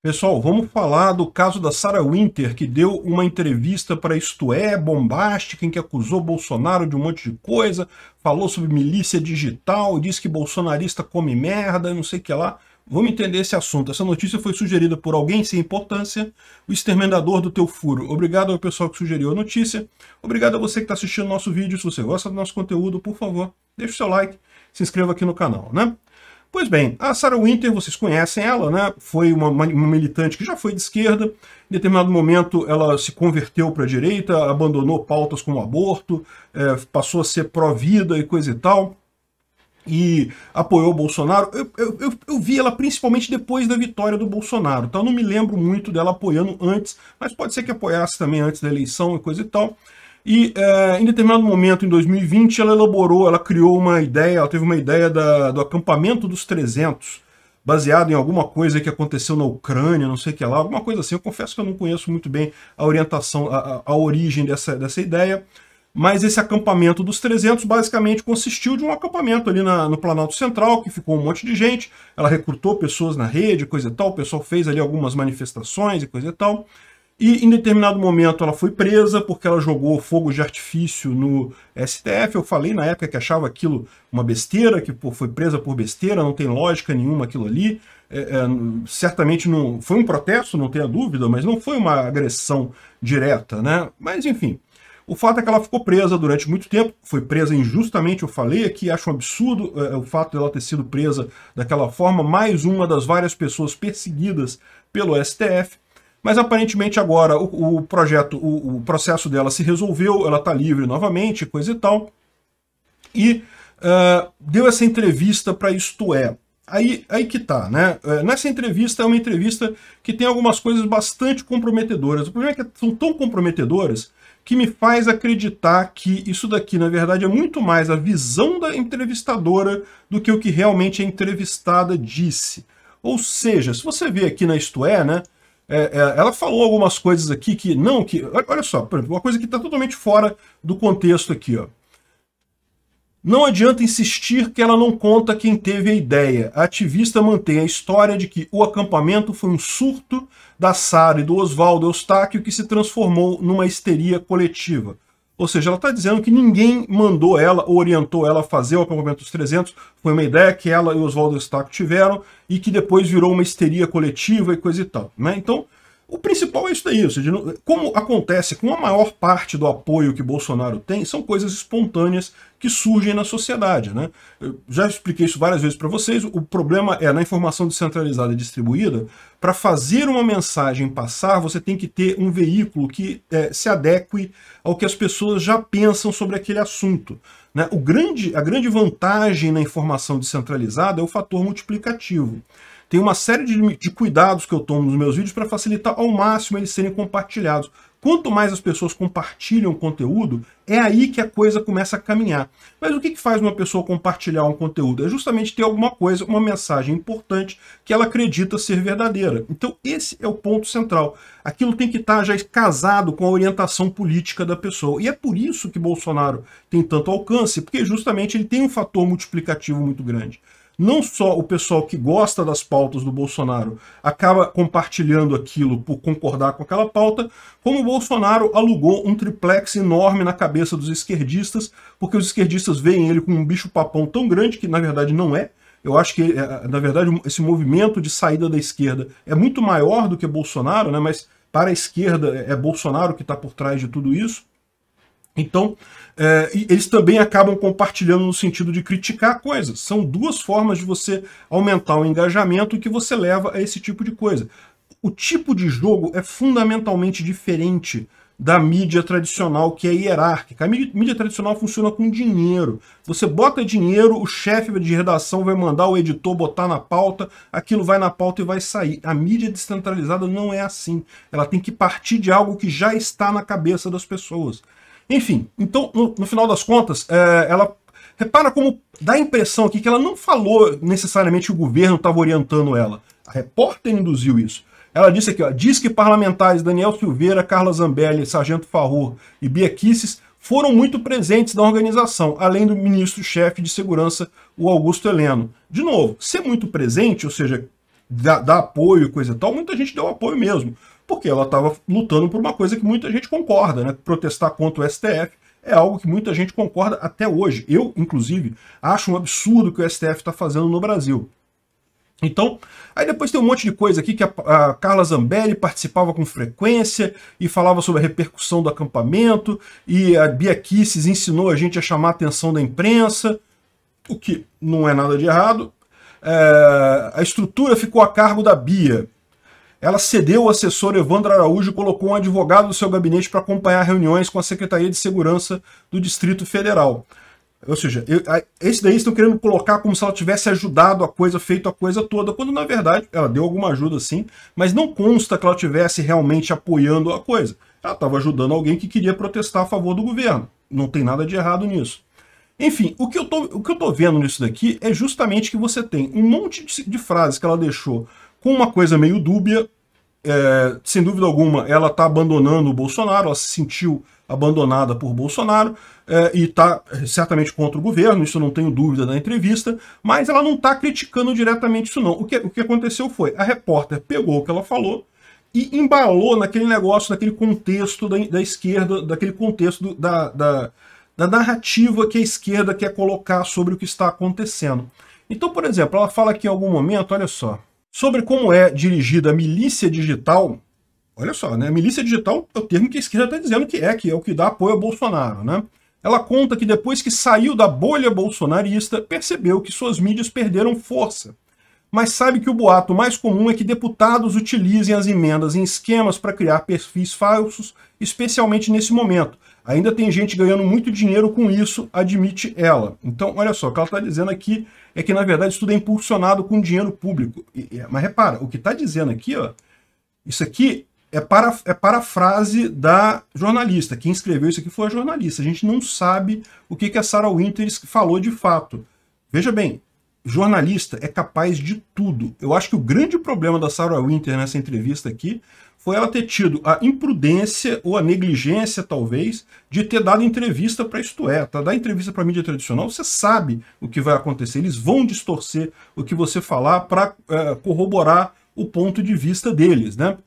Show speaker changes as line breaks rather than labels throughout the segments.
Pessoal, vamos falar do caso da Sarah Winter, que deu uma entrevista para Isto É, bombástica, em que acusou Bolsonaro de um monte de coisa, falou sobre milícia digital, disse que bolsonarista come merda, não sei o que lá. Vamos entender esse assunto. Essa notícia foi sugerida por alguém sem importância, o exterminador do teu furo. Obrigado ao pessoal que sugeriu a notícia. Obrigado a você que está assistindo nosso vídeo. Se você gosta do nosso conteúdo, por favor, deixe o seu like, se inscreva aqui no canal, né? Pois bem, a Sarah Winter, vocês conhecem ela, né? Foi uma, uma militante que já foi de esquerda. Em determinado momento, ela se converteu para a direita, abandonou pautas como aborto, é, passou a ser pró-vida e coisa e tal e apoiou o Bolsonaro. Eu, eu, eu, vi ela principalmente depois da vitória do Bolsonaro, então não me lembro muito dela apoiando antes, mas pode ser que apoiasse também antes da eleição e coisa e tal. E é, em determinado momento, em 2020, ela elaborou, ela criou uma ideia, ela teve uma ideia da, do acampamento dos 300, baseado em alguma coisa que aconteceu na Ucrânia, não sei o que lá, alguma coisa assim. Eu confesso que eu não conheço muito bem a orientação, a, a origem dessa, dessa ideia, mas esse acampamento dos 300 basicamente consistiu de um acampamento ali na, no Planalto Central, que ficou um monte de gente, ela recrutou pessoas na rede, coisa e tal, o pessoal fez ali algumas manifestações e coisa e tal, e em determinado momento ela foi presa porque ela jogou fogo de artifício no STF. Eu falei na época que achava aquilo uma besteira, que pô, foi presa por besteira, não tem lógica nenhuma aquilo ali. É, é, certamente não foi um protesto, não tenha dúvida, mas não foi uma agressão direta, né? Mas enfim, o fato é que ela ficou presa durante muito tempo, foi presa injustamente, eu falei aqui, acho um absurdo é, é o fato dela de ter sido presa daquela forma, mais uma das várias pessoas perseguidas pelo STF. Mas aparentemente agora o, o projeto, o, o, processo dela se resolveu, ela está livre novamente, coisa e tal. E uh, deu essa entrevista para Isto É. Aí, aí que tá, né? Ah, nessa entrevista é uma entrevista que tem algumas coisas bastante comprometedoras. O problema é que são tão comprometedoras que me faz acreditar que isso daqui, na verdade, é muito mais a visão da entrevistadora do que o que realmente a entrevistada disse. Ou seja, se você vê aqui na Isto É, né, é, é, ela falou algumas coisas aqui que não, que olha só, por exemplo, uma coisa que está totalmente fora do contexto aqui, ó. Não adianta insistir que ela não conta quem teve a ideia. A ativista mantém a história de que o acampamento foi um surto da Sara e do Oswaldo Eustáquio que se transformou numa histeria coletiva. Ou seja, ela está dizendo que ninguém mandou ela, orientou ela a fazer o acampamento dos 300. Foi uma ideia que ela e Oswaldo Estaco tiveram e que depois virou uma histeria coletiva e coisa e tal. Né? Então, o principal é isso daí, ou seja, como acontece com a maior parte do apoio que Bolsonaro tem, são coisas espontâneas que surgem na sociedade. Né? Eu já expliquei isso várias vezes para vocês, o problema é na informação descentralizada e distribuída, para fazer uma mensagem passar, você tem que ter um veículo que é, se adeque ao que as pessoas já pensam sobre aquele assunto. Né? O grande, a grande vantagem na informação descentralizada é o fator multiplicativo. Tem uma série de, de cuidados que eu tomo nos meus vídeos para facilitar ao máximo eles serem compartilhados. Quanto mais as pessoas compartilham conteúdo, é aí que a coisa começa a caminhar. Mas o que, que faz uma pessoa compartilhar um conteúdo? É justamente ter alguma coisa, uma mensagem importante que ela acredita ser verdadeira. Então esse é o ponto central. Aquilo tem que estar tá já casado com a orientação política da pessoa. E é por isso que Bolsonaro tem tanto alcance, porque justamente ele tem um fator multiplicativo muito grande não só o pessoal que gosta das pautas do Bolsonaro acaba compartilhando aquilo por concordar com aquela pauta, como o Bolsonaro alugou um triplex enorme na cabeça dos esquerdistas, porque os esquerdistas veem ele como um bicho-papão tão grande, que na verdade não é. Eu acho que, eh, eh, na verdade, esse movimento de saída da esquerda é muito maior do que Bolsonaro, né? mas para a esquerda é, é Bolsonaro que está por trás de tudo isso. Então, é, eles também acabam compartilhando no sentido de criticar coisas. São duas formas de você aumentar o engajamento que você leva a esse tipo de coisa. O tipo de jogo é fundamentalmente diferente da mídia tradicional, que é hierárquica. A mídia, mídia tradicional funciona com dinheiro. Você bota dinheiro, o chefe de redação vai mandar o editor botar na pauta, aquilo vai na pauta e vai sair. A mídia descentralizada não é assim. Ela tem que partir de algo que já está na cabeça das pessoas. Enfim, então, no, no final das contas, é, ela repara como dá a impressão aqui que ela não falou necessariamente que o governo estava orientando ela. A repórter induziu isso. Ela disse aqui, ó, diz que parlamentares Daniel Silveira, Carla Zambelli, Sargento Farrur e Bia Kisses foram muito presentes na organização, além do ministro-chefe de segurança, o Augusto Heleno. De novo, ser muito presente, ou seja, dar apoio e coisa e tal, muita gente deu apoio mesmo porque ela estava lutando por uma coisa que muita gente concorda, né? Protestar contra o STF é algo que muita gente concorda até hoje. Eu, inclusive, acho um absurdo que o STF está fazendo no Brasil. Então, aí depois tem um monte de coisa aqui que a, a, Carla Zambelli participava com frequência e falava sobre a repercussão do acampamento, e a Bia Kisses ensinou a gente a chamar a atenção da imprensa, o que não é nada de errado. É, a estrutura ficou a cargo da Bia, ela cedeu o assessor Evandro Araújo e colocou um advogado do seu gabinete para acompanhar reuniões com a Secretaria de Segurança do Distrito Federal. Ou seja, eu, a, esse daí estão querendo colocar como se ela tivesse ajudado a coisa, feito a coisa toda, quando na verdade ela deu alguma ajuda sim, mas não consta que ela tivesse realmente apoiando a coisa. Ela estava ajudando alguém que queria protestar a favor do governo. Não tem nada de errado nisso. Enfim, o que, eu estou vendo nisso daqui é justamente que você tem um monte de, de frases que ela deixou com uma coisa meio dúbia. É, sem dúvida alguma, ela está abandonando o Bolsonaro, ela se sentiu abandonada por Bolsonaro é, e está é, certamente contra o governo, isso não tenho dúvida na entrevista, mas ela não está criticando diretamente isso não. O que, o que aconteceu foi, a repórter pegou o que ela falou, e embalou naquele negócio, naquele contexto da, da esquerda, daquele contexto do, da, da, da, narrativa que a esquerda quer colocar sobre o que está acontecendo. Então, por exemplo, ela fala aqui em algum momento, olha só, Sobre como é dirigida a milícia digital, olha só, né? Milícia digital é o termo que a esquerda está dizendo que é, que é o que dá apoio a Bolsonaro, né? Ela conta que depois que saiu da bolha bolsonarista, percebeu que suas mídias perderam força. Mas sabe que o boato mais comum é que deputados utilizem as emendas em esquemas para criar perfis falsos, especialmente nesse momento, Ainda tem gente ganhando muito dinheiro com isso, admite ela. Então, olha só, o que ela está dizendo aqui é que, na verdade, isso tudo é impulsionado com dinheiro público. E, mas repara, o que está dizendo aqui, ó, isso aqui é, para, é parafrase da jornalista. Quem escreveu isso aqui foi a jornalista. A gente não sabe o que, que a Sarah Winter falou de fato. Veja bem, jornalista é capaz de tudo. Eu acho que o grande problema da Sarah Winter nessa entrevista aqui foi ela ter tido a imprudência ou a negligência, talvez, de ter dado entrevista para Isto É. Tá? Dar entrevista para mídia tradicional, você sabe o que vai acontecer. Eles vão distorcer o que você falar para é, eh, corroborar o ponto de vista deles. né?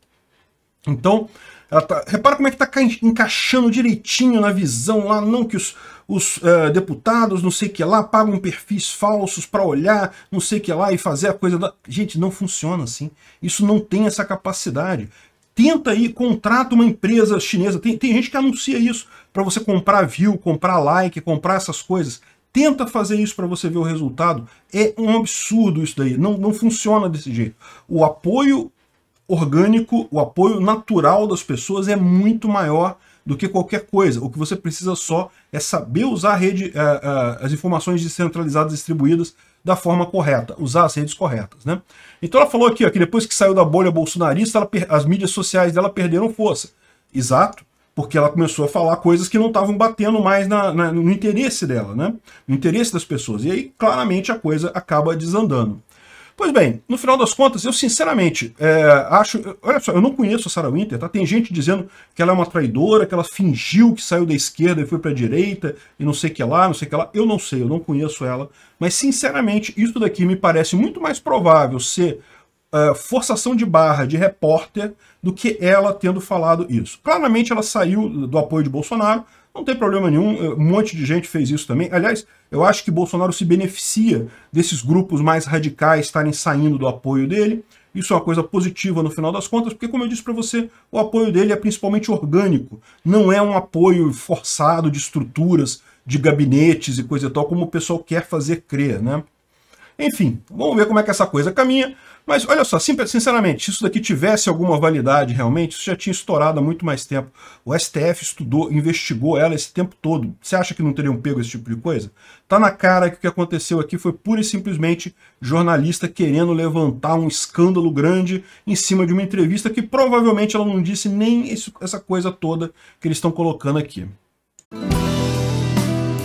Então, tá, repara como é que está encaixando direitinho na visão lá, não que os, os uh, deputados, não sei o que lá, pagam perfis falsos para olhar, não sei o que lá e fazer a coisa da... Gente, não funciona assim. Isso não tem essa capacidade tenta aí, contrata uma empresa chinesa. Tem, tem gente que anuncia isso para você comprar view, comprar like, comprar essas coisas. Tenta fazer isso para você ver o resultado. É um absurdo isso daí. Não, não funciona desse jeito. O apoio orgânico, o apoio natural das pessoas é muito maior do que qualquer coisa. O que você precisa só é saber usar a rede, uh, uh, as informações descentralizadas distribuídas da forma correta, usar as redes corretas. Né? Então ela falou aqui ó, que depois que saiu da bolha bolsonarista, ela, as mídias sociais dela perderam força. Exato, porque ela começou a falar coisas que não estavam batendo mais na, na, no interesse dela, né? no interesse das pessoas. E aí, claramente, a coisa acaba desandando. Pois bem, no final das contas, eu sinceramente é, acho. Olha só, eu não conheço a Sarah Winter, tá? Tem gente dizendo que ela é uma traidora, que ela fingiu que saiu da esquerda e foi para a direita, e não sei que lá, não sei que lá. Eu não sei, eu não conheço ela. Mas, sinceramente, isso daqui me parece muito mais provável ser uh, forçação de barra de repórter do que ela tendo falado isso. Claramente ela saiu do apoio de Bolsonaro, não tem problema nenhum, eh, um monte de gente fez isso também. Aliás, eu acho que Bolsonaro se beneficia desses grupos mais radicais estarem saindo do apoio dele. Isso é uma coisa positiva no final das contas, porque, como eu disse para você, o apoio dele é principalmente orgânico. Não é um apoio forçado de estruturas, de gabinetes e coisa e tal, como o pessoal quer fazer crer. Né? Enfim, vamos ver como é que essa coisa caminha. Mas olha só, sinceramente, se isso daqui tivesse alguma validade realmente, isso já tinha estourado há muito mais tempo. O STF estudou, investigou ela esse tempo todo. Você acha que não teriam pego esse tipo de coisa? Tá na cara que o que aconteceu aqui foi pura e simplesmente jornalista querendo levantar um escândalo grande em cima de uma entrevista que provavelmente ela não disse nem essa coisa toda que eles estão colocando aqui.